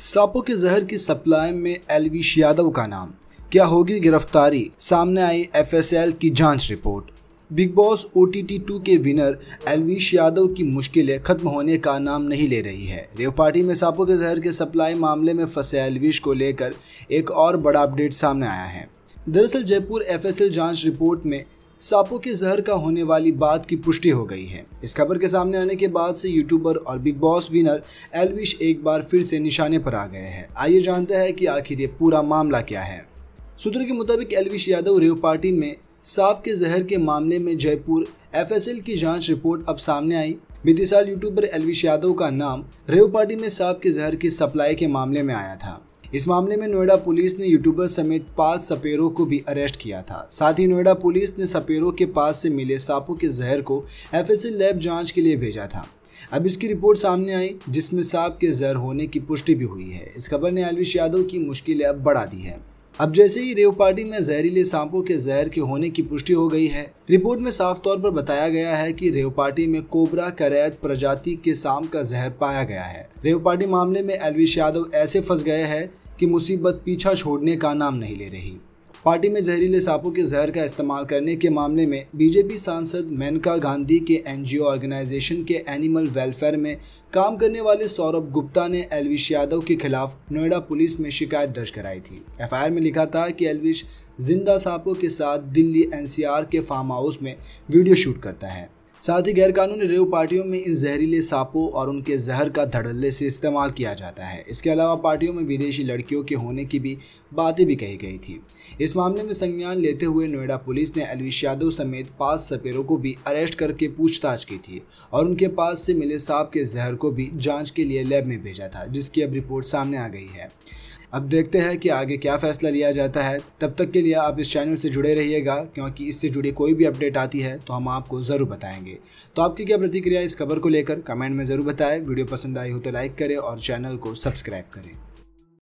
सांपों के जहर की सप्लाई में एलविश यादव का नाम क्या होगी गिरफ्तारी सामने आई एफएसएल की जांच report Bigg Boss O T T two के विनर एलविश यादव की मुश्किलें खत्म होने का नाम नहीं ले रही है रेवपाटी में सांपों के जहर के सप्लाई मामले में फंसे एलविश को लेकर एक और बड़ा अपडेट सामने आया है दरअसल जयपुर एफएसएल जांच रिपोर्ट में सांपों के जहर का होने वाली बात की पुष्टि हो गई है इस खबर के सामने आने के बाद से यूट्यूबर और बिग बॉस विनर एलविश एक बार फिर से निशाने पर आ गए हैं आइए जानते हैं कि आखिर ये पूरा मामला क्या है सूत्रों के मुताबिक एलविश यादव रेव पार्टी में सांप के जहर के मामले में जयपुर एफ की जाँच रिपोर्ट अब सामने आई बीते साल यूट्यूबर एलविश यादव का नाम रेव पार्टी में सांप के जहर की सप्लाई के मामले में आया था इस मामले में नोएडा पुलिस ने यूट्यूबर समेत पांच सपेरों को भी अरेस्ट किया था साथ ही नोएडा पुलिस ने सपेरों के पास से मिले सांपों के जहर को एफ लैब जांच के लिए भेजा था अब इसकी रिपोर्ट सामने आई जिसमें सांप के जहर होने की पुष्टि भी हुई है इस खबर ने अलविश यादव की मुश्किलें अब बढ़ा दी है अब जैसे ही रेवपार्डी में जहरीले सांपों के जहर के होने की पुष्टि हो गई है रिपोर्ट में साफ तौर पर बताया गया है कि पार्टी में कोबरा करैत प्रजाति के सांप का जहर पाया गया है रेवपार्टी मामले में एलविश यादव ऐसे फंस गए हैं कि मुसीबत पीछा छोड़ने का नाम नहीं ले रही पार्टी में जहरीले सांपों के जहर का इस्तेमाल करने के मामले में बीजेपी सांसद मेनका गांधी के एनजीओ ऑर्गेनाइजेशन के एनिमल वेलफेयर में काम करने वाले सौरभ गुप्ता ने एलविश यादव के खिलाफ नोएडा पुलिस में शिकायत दर्ज कराई थी एफआईआर में लिखा था कि एलविश जिंदा सांपों के साथ दिल्ली एनसीआर के फार्म हाउस में वीडियो शूट करता है साथ ही गैरकानूनी रेव पार्टियों में इन जहरीले सांपों और उनके जहर का धड़ल्ले से इस्तेमाल किया जाता है इसके अलावा पार्टियों में विदेशी लड़कियों के होने की भी बातें भी कही गई थी इस मामले में संज्ञान लेते हुए नोएडा पुलिस ने अलविश यादव समेत पाँच सपेरों को भी अरेस्ट करके पूछताछ की थी और उनके पास से मिले सांप के जहर को भी जाँच के लिए लैब में भेजा था जिसकी अब रिपोर्ट सामने आ गई है अब देखते हैं कि आगे क्या फैसला लिया जाता है तब तक के लिए आप इस चैनल से जुड़े रहिएगा क्योंकि इससे जुड़ी कोई भी अपडेट आती है तो हम आपको ज़रूर बताएंगे तो आपकी क्या प्रतिक्रिया इस खबर को लेकर कमेंट में ज़रूर बताएं वीडियो पसंद आई हो तो लाइक करें और चैनल को सब्सक्राइब करें